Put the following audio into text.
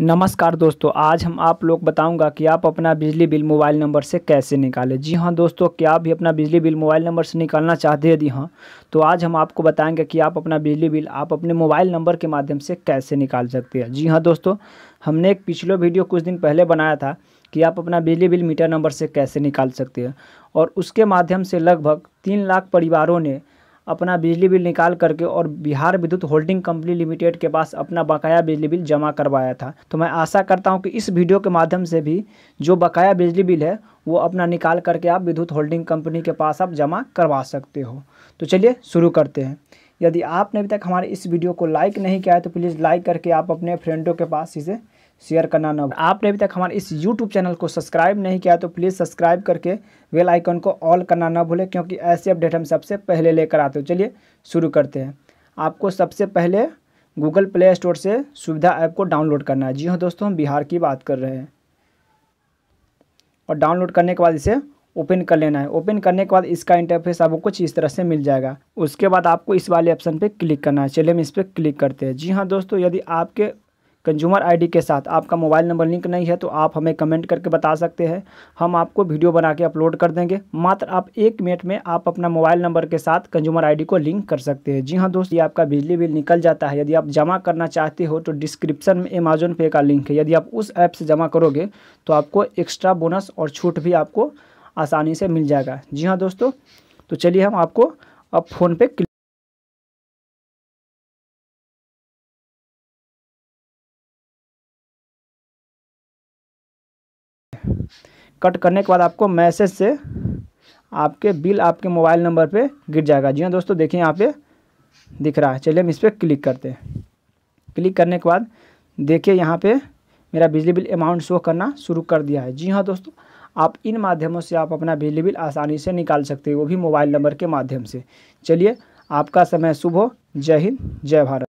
नमस्कार दोस्तों आज हम आप लोग बताऊंगा कि आप अपना बिजली बिल मोबाइल नंबर से कैसे निकालें जी हाँ दोस्तों क्या आप भी अपना बिजली बिल मोबाइल नंबर से निकालना चाहते हैं यदि हाँ तो आज हम आपको बताएंगे कि आप अपना बिजली बिल आप अपने मोबाइल नंबर के माध्यम से कैसे निकाल सकते हैं जी हाँ दोस्तों हमने एक पिछले वीडियो कुछ दिन पहले बनाया था कि आप अपना बिजली बिल मीटर नंबर से कैसे निकाल सकते हैं और उसके माध्यम से लगभग तीन लाख परिवारों ने अपना बिजली बिल निकाल करके और बिहार विद्युत होल्डिंग कंपनी लिमिटेड के पास अपना बकाया बिजली बिल जमा करवाया था तो मैं आशा करता हूँ कि इस वीडियो के माध्यम से भी जो बकाया बिजली बिल है वो अपना निकाल करके आप विद्युत होल्डिंग कंपनी के पास आप जमा करवा सकते हो तो चलिए शुरू करते हैं यदि आपने अभी तक हमारे इस वीडियो को लाइक नहीं किया है तो प्लीज़ लाइक करके आप अपने फ्रेंडों के पास इसे शेयर करना ना आपने अभी तक हमारे इस यूट्यूब चैनल को सब्सक्राइब नहीं किया तो प्लीज़ सब्सक्राइब करके वेल आइकन को ऑल करना ना भूलें क्योंकि ऐसे अपडेट हम सबसे पहले लेकर आते हो चलिए शुरू करते हैं आपको सबसे पहले गूगल प्ले स्टोर से सुविधा ऐप को डाउनलोड करना है जी हाँ दोस्तों हम बिहार की बात कर रहे हैं और डाउनलोड करने के बाद इसे ओपन कर लेना है ओपन करने के बाद इसका इंटरफेस आपको कुछ इस तरह से मिल जाएगा उसके बाद आपको इस वाले ऑप्शन पे क्लिक करना है चलिए हम इस पर क्लिक करते हैं जी हाँ दोस्तों यदि आपके कंज्यूमर आईडी के साथ आपका मोबाइल नंबर लिंक नहीं है तो आप हमें कमेंट करके बता सकते हैं हम आपको वीडियो बना के अपलोड कर देंगे मात्र आप एक मिनट में आप अपना मोबाइल नंबर के साथ कंज्यूमर आईडी को लिंक कर सकते हैं जी हाँ दोस्त ये आपका बिजली बिल निकल जाता है यदि आप जमा करना चाहते हो तो डिस्क्रिप्शन में अमेजोन पे का लिंक है यदि आप उस ऐप से जमा करोगे तो आपको एक्स्ट्रा बोनस और छूट भी आपको आसानी से मिल जाएगा जी हाँ दोस्तों तो चलिए हम आपको अब फ़ोन पे कट करने के बाद आपको मैसेज से आपके बिल आपके मोबाइल नंबर पे गिर जाएगा जी हाँ दोस्तों देखिए यहाँ पे दिख रहा है चलिए हम इस पर क्लिक करते हैं क्लिक करने के बाद देखिए यहाँ पे मेरा बिजली बिल अमाउंट शो करना शुरू कर दिया है जी हाँ दोस्तों आप इन माध्यमों से आप अपना बिजली बिल आसानी से निकाल सकते हैं वो भी मोबाइल नंबर के माध्यम से चलिए आपका समय शुभ हो जय हिंद जय भारत